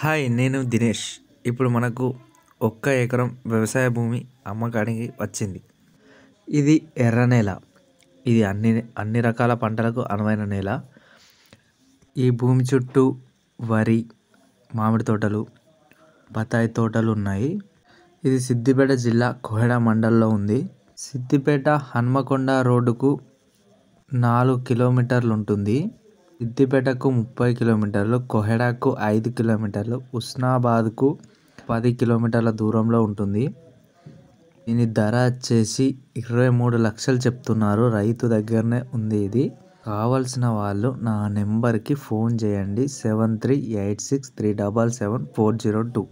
hi నేను దినేష్ ఇప్పుడు మనకు ఒక్క ఎకరం వ్యవసాయ భూమి అమ్మకానికి వచ్చింది ఇది ఎర్ర నేల ఇది అన్ని అన్ని రకాల పంటలకు అనువైన నేల ఈ భూమి చుట్టూ వరి మామిడి తోటలు బత్తాయి తోటలు ఉన్నాయి ఇది సిద్దిపేట జిల్లా కోహెడ మండల్లో ఉంది సిద్దిపేట హన్మకొండ రోడ్డుకు నాలుగు కిలోమీటర్లు ఉంటుంది సిద్దిపేటకు ముప్పై కిలోమీటర్లు కోహెడకు ఐదు కిలోమీటర్లు ఉస్నాబాద్కు పది కిలోమీటర్ల దూరంలో ఉంటుంది దీని ధర వచ్చేసి ఇరవై మూడు లక్షలు చెప్తున్నారు రైతు దగ్గరనే ఉంది ఇది కావలసిన వాళ్ళు నా నెంబర్కి ఫోన్ చేయండి seven three eight six three double seven four zero two